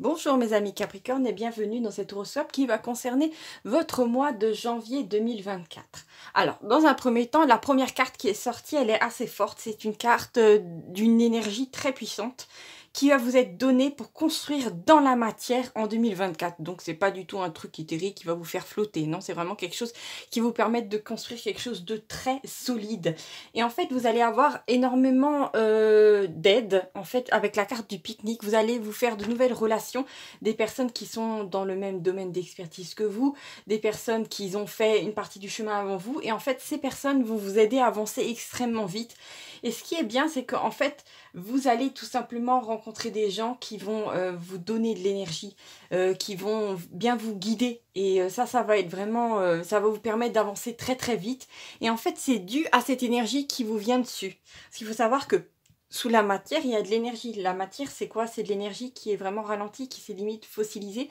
Bonjour mes amis Capricorne et bienvenue dans cette horoscope qui va concerner votre mois de janvier 2024. Alors, dans un premier temps, la première carte qui est sortie, elle est assez forte. C'est une carte euh, d'une énergie très puissante qui va vous être donné pour construire dans la matière en 2024. Donc c'est pas du tout un truc terrible qui va vous faire flotter, non, c'est vraiment quelque chose qui vous permette de construire quelque chose de très solide. Et en fait, vous allez avoir énormément euh, d'aide, en fait, avec la carte du pique-nique, vous allez vous faire de nouvelles relations, des personnes qui sont dans le même domaine d'expertise que vous, des personnes qui ont fait une partie du chemin avant vous, et en fait, ces personnes vont vous aider à avancer extrêmement vite. Et ce qui est bien, c'est qu'en fait, vous allez tout simplement rencontrer des gens qui vont euh, vous donner de l'énergie, euh, qui vont bien vous guider. Et euh, ça, ça va être vraiment, ça va vous permettre d'avancer très très vite. Et en fait, c'est dû à cette énergie qui vous vient dessus. Parce qu'il faut savoir que sous la matière, il y a de l'énergie. La matière, c'est quoi C'est de l'énergie qui est vraiment ralentie, qui s'est limite fossilisée.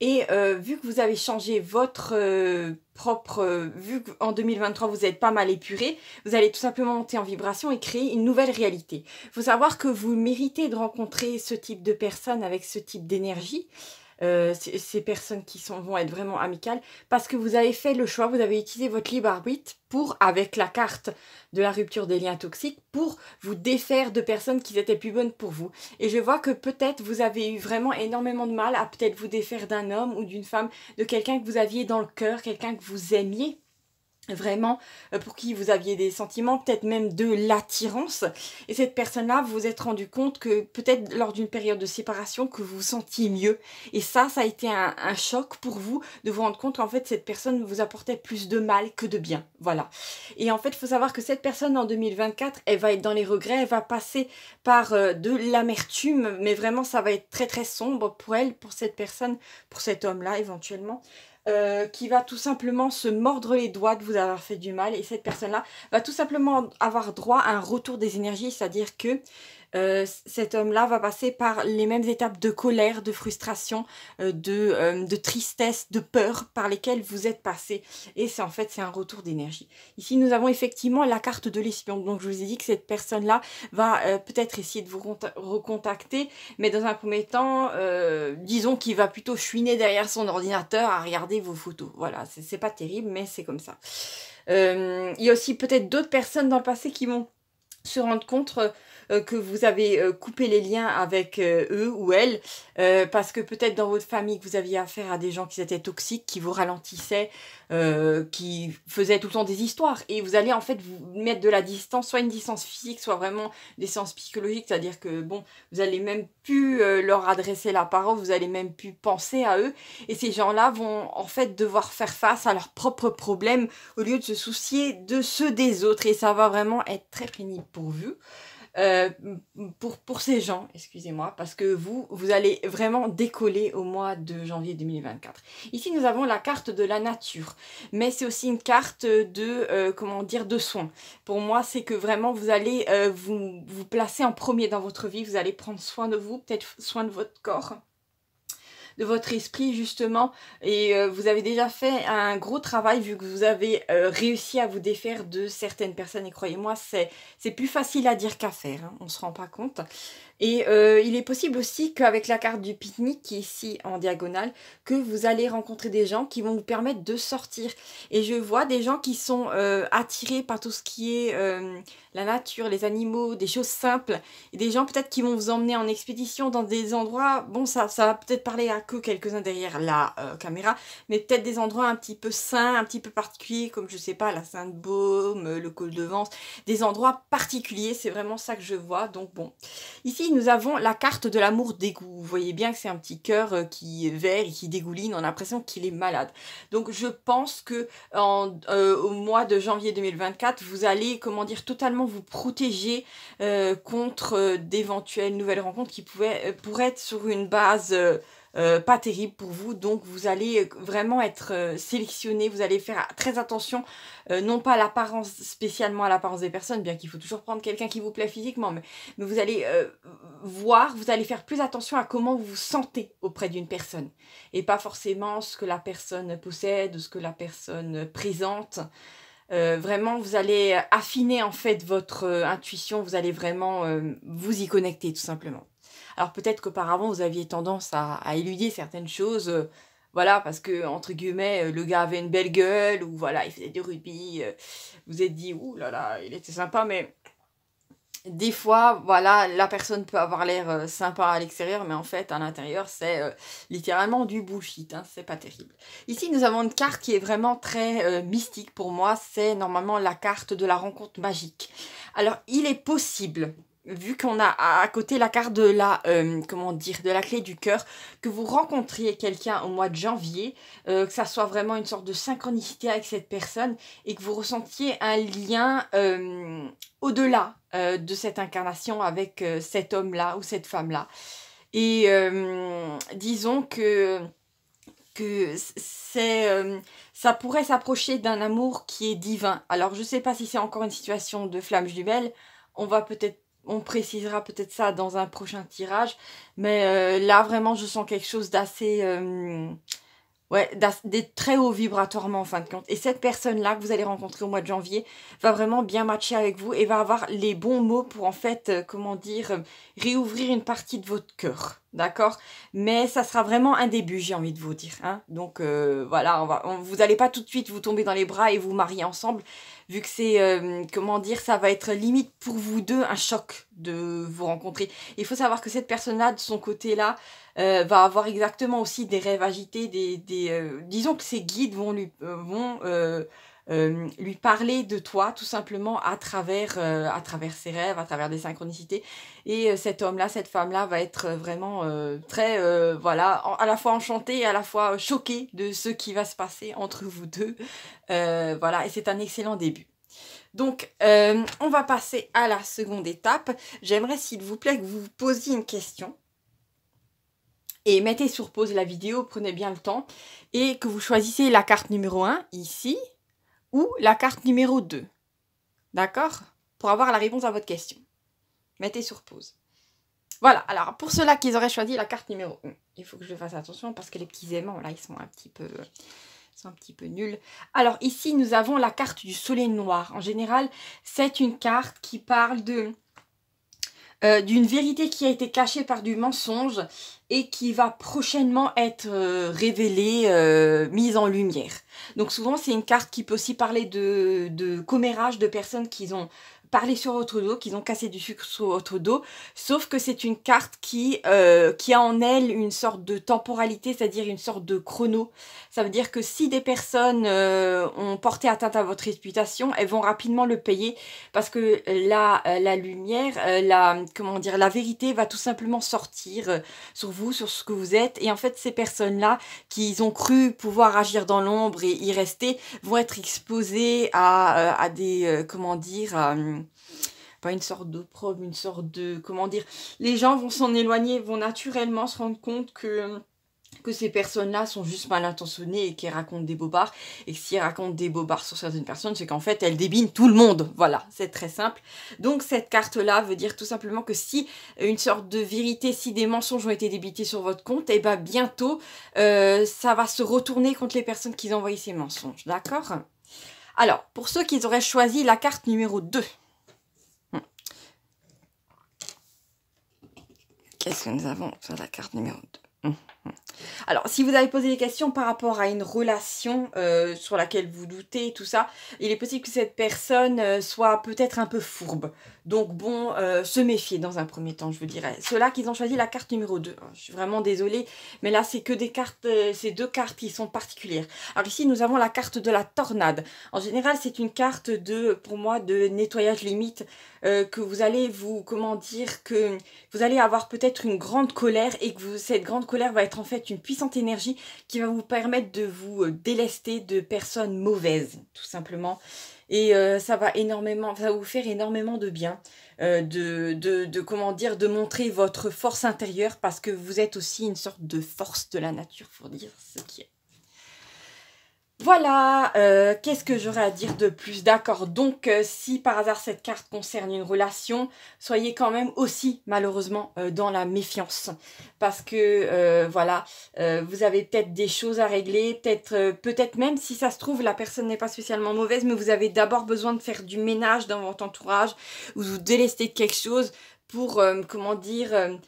Et euh, vu que vous avez changé votre euh, propre... Euh, vu qu'en 2023, vous êtes pas mal épuré, vous allez tout simplement monter en vibration et créer une nouvelle réalité. Il faut savoir que vous méritez de rencontrer ce type de personnes avec ce type d'énergie. Euh, ces, personnes qui sont, vont être vraiment amicales, parce que vous avez fait le choix, vous avez utilisé votre libre arbitre pour, avec la carte de la rupture des liens toxiques, pour vous défaire de personnes qui étaient plus bonnes pour vous. Et je vois que peut-être vous avez eu vraiment énormément de mal à peut-être vous défaire d'un homme ou d'une femme, de quelqu'un que vous aviez dans le cœur, quelqu'un que vous aimiez vraiment euh, pour qui vous aviez des sentiments, peut-être même de l'attirance. Et cette personne-là, vous vous êtes rendu compte que peut-être lors d'une période de séparation, que vous vous sentiez mieux. Et ça, ça a été un, choc pour vous de vous rendre compte qu'en fait, cette personne vous apportait plus de mal que de bien. Voilà. Et en fait, il faut savoir que cette personne, en 2024, elle va être dans les regrets, elle va passer par euh, de l'amertume, mais vraiment, ça va être très très sombre pour elle, pour cette personne, pour cet homme-là éventuellement. Euh, qui va tout simplement se mordre les doigts de vous avoir fait du mal et cette personne-là va tout simplement avoir droit à un retour des énergies, c'est-à-dire que euh, cet homme-là va passer par les mêmes étapes de colère, de frustration, euh, euh, de, tristesse, de peur par lesquelles vous êtes passé. Et c'est en fait c'est un retour d'énergie. Ici nous avons effectivement la carte de l'espion. Donc je vous ai dit que cette personne-là va peut-être essayer de vous recontacter, mais dans un premier temps, disons qu'il va plutôt chouiner derrière son ordinateur à regarder vos photos. Voilà, c'est pas terrible, mais c'est comme ça. Il y a aussi peut-être d'autres personnes dans le passé qui vont se rendre compte euh, que vous avez euh, coupé les liens avec euh, eux ou elles, parce que peut-être dans votre famille que vous aviez affaire à des gens qui étaient toxiques, qui vous ralentissaient, qui faisaient tout le temps des histoires. Et vous allez en fait vous mettre de la distance, soit une distance physique, soit vraiment des séances psychologiques, c'est-à-dire que bon, vous allez même plus leur adresser la parole, vous allez même plus penser à eux. Et ces gens-là vont en fait devoir faire face à leurs propres problèmes au lieu de se soucier de ceux des autres. Et ça va vraiment être très pénible pour vous. Euh, pour, ces gens, excusez-moi, parce que vous, vous allez vraiment décoller au mois de janvier 2024. Ici, nous avons la carte de la nature, mais c'est aussi une carte de, euh, comment dire, de soins. Pour moi, c'est que vraiment, vous allez euh, vous placer en premier dans votre vie, vous allez prendre soin de vous, peut-être soin de votre corps de votre esprit justement. Et euh, vous avez déjà fait un gros travail vu que vous avez euh, réussi à vous défaire de certaines personnes. Et croyez-moi, c'est plus facile à dire qu'à faire. on hein. on se rend pas compte. Et euh, il est possible aussi qu'avec la carte du pique-nique qui est ici en diagonale, que vous allez rencontrer des gens qui vont vous permettre de sortir. Et je vois des gens qui sont euh, attirés par tout ce qui est euh, la nature, les animaux, des choses simples. Et des gens peut-être qui vont vous emmener en expédition dans des endroits, bon ça, ça va peut-être parler à que quelques-uns derrière la caméra, mais peut-être des endroits un petit peu sains, un petit peu particuliers, comme je sais pas, la Sainte-Baume, le Col de Vence, des endroits particuliers, c'est vraiment ça que je vois. Donc bon, ici nous avons la carte de l'amour dégoût Vous voyez bien que c'est un petit cœur euh, qui est vert et qui dégouline. On a l'impression qu'il est malade. Donc, je pense que euh, au mois de janvier 2024, vous allez, comment dire, totalement vous protéger euh, contre d'éventuelles nouvelles rencontres qui pouvaient, pourraient être sur une base euh, pas terrible pour vous. Donc vous allez euh, vraiment être euh, sélectionné, vous allez faire très attention, non pas à l'apparence, spécialement à l'apparence des personnes, bien qu'il faut toujours prendre quelqu'un qui vous plaît physiquement, mais, vous allez voir, vous allez faire plus attention à comment vous vous sentez auprès d'une personne. Et pas forcément ce que la personne possède, ou ce que la personne présente. vraiment, vous allez affiner en fait votre intuition, vous allez vraiment vous y connecter tout simplement. Alors peut-être qu'auparavant, vous aviez tendance à, éluder certaines choses, euh, voilà, parce que, entre guillemets, euh, le gars avait une belle gueule, ou voilà, il faisait du rugby, vous euh, vous êtes dit, ouh là là, il était sympa, mais des fois, voilà, la personne peut avoir l'air sympa à l'extérieur, mais en fait, à l'intérieur, c'est littéralement du bullshit, hein, c'est pas terrible. Ici, nous avons une carte qui est vraiment très mystique pour moi, c'est normalement la carte de la rencontre magique. Alors, il est possible vu qu'on a à côté la carte de la euh, comment dire de la clé du cœur que vous rencontriez quelqu'un au mois de janvier euh, que ça soit vraiment une sorte de synchronicité avec cette personne et que vous ressentiez un lien euh, au-delà de cette incarnation avec cet homme là ou cette femme là et disons que que c'est ça pourrait s'approcher d'un amour qui est divin. Alors je sais pas si c'est encore une situation de flamme jumelle, on va peut-être on précisera peut-être ça dans un prochain tirage. Mais euh, là, vraiment, je sens quelque chose d'assez... Euh, ouais, d'être très haut vibratoirement en fin de compte. Et cette personne-là que vous allez rencontrer au mois de janvier va vraiment bien matcher avec vous et va avoir les bons mots pour en fait, euh, comment dire, réouvrir une partie de votre cœur. D'accord Mais ça sera vraiment un début, j'ai envie de vous dire. Hein Donc euh, voilà, on vous n'allez pas tout de suite vous tomber dans les bras et vous marier ensemble, vu que c'est, euh, comment dire, ça va être limite pour vous deux un choc de vous rencontrer. Il faut savoir que cette personne-là, de son côté-là, euh, va avoir exactement aussi des rêves agités, des, des disons que ses guides vont lui, vont euh, lui parler de toi tout simplement à travers, euh, à travers ses rêves, à travers des synchronicités. Et euh, cet homme-là, cette femme-là va être vraiment très, voilà, à la fois enchantée et à la fois choquée de ce qui va se passer entre vous deux. voilà, et c'est un excellent début. Donc, on va passer à la seconde étape. J'aimerais, s'il vous plaît, que vous vous posiez une question. Et mettez sur pause la vidéo, prenez bien le temps. Et que vous choisissez la carte numéro 1, ici, ou la carte numéro 2. D'accord Pour avoir la réponse à votre question. Mettez sur pause. Voilà, alors pour ceux-là qui auraient choisi la carte numéro 1, il faut que je fasse attention parce que les petits aimants, là, ils sont un petit peu un petit peu nul. Alors ici, nous avons la carte du soleil noir. En général, c'est une carte qui parle de euh, d'une vérité qui a été cachée par du mensonge et qui va prochainement être euh, révélée, euh, mise en lumière. Donc souvent c'est une carte qui peut aussi parler de, de commérage de personnes qui ont parler sur votre dos, qu'ils ont cassé du sucre sur votre dos, sauf que c'est une carte qui, euh, qui a en elle une sorte de temporalité, c'est-à-dire une sorte de chrono. Ça veut dire que si des personnes euh, ont porté atteinte à votre réputation, elles vont rapidement le payer parce que la, euh, la lumière, euh, la, comment dire, la vérité va tout simplement sortir sur vous, sur ce que vous êtes. Et en fait, ces personnes-là qui ont cru pouvoir agir dans l'ombre et y rester vont être exposées à, à des, comment dire, euh, pas une sorte de une sorte de, comment dire, les gens vont s'en éloigner, vont naturellement se rendre compte que que ces personnes-là sont juste mal intentionnées et qu'elles racontent des bobards. Et que si racontent des bobards sur certaines personnes, c'est qu'en fait, elles débinent tout le monde. Voilà, c'est très simple. Donc, cette carte-là veut dire tout simplement que si une sorte de vérité, si des mensonges ont été débités sur votre compte, et eh bien bientôt, euh, ça va se retourner contre les personnes qui ont envoyé ces mensonges. D'accord Alors, pour ceux qui auraient choisi la carte numéro 2, Qu'est-ce que nous avons sur la carte numéro 2 hum, hum. alors, si vous avez posé des questions par rapport à une relation euh, sur laquelle vous doutez, tout ça, il est possible que cette personne euh, soit peut-être un peu fourbe. Donc bon, euh, se méfier dans un premier temps, je vous dirais. Ceux-là qu'ils ont choisi la carte numéro 2. Je suis vraiment désolée, mais là c'est que des cartes, euh, ces deux cartes qui sont particulières. Alors ici nous avons la carte de la tornade. En général c'est une carte de, pour moi, de nettoyage limite euh, que vous allez vous, comment dire, que vous allez avoir peut-être une grande colère et que cette grande colère va être en fait une puissante énergie qui va vous permettre de vous délester de personnes mauvaises, tout simplement et euh, ça va énormément, ça va vous faire énormément de bien euh, de, de, comment dire, de montrer votre force intérieure parce que vous êtes aussi une sorte de force de la nature, pour dire ce qui est voilà, euh, qu'est-ce que j'aurais à dire de plus D'accord, donc euh, si par hasard cette carte concerne une relation, soyez quand même aussi malheureusement euh, dans la méfiance. Parce que voilà, vous avez peut-être des choses à régler, peut-être peut-être même si ça se trouve la personne n'est pas spécialement mauvaise, mais vous avez d'abord besoin de faire du ménage dans votre entourage, ou vous délester de quelque chose pour, comment dire,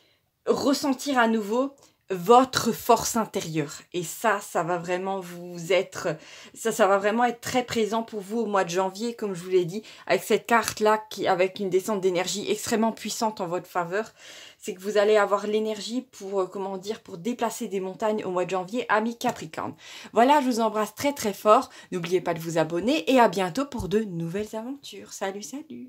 ressentir à nouveau votre force intérieure. Et ça, ça va vraiment vous être, ça, ça va vraiment être très présent pour vous au mois de janvier, comme je vous l'ai dit, avec cette carte-là, qui, avec une descente d'énergie extrêmement puissante en votre faveur. C'est que vous allez avoir l'énergie pour, euh, comment dire, pour déplacer des montagnes au mois de janvier, amis Capricorne. Voilà, je vous embrasse très très fort. N'oubliez pas de vous abonner et à bientôt pour de nouvelles aventures. Salut, salut!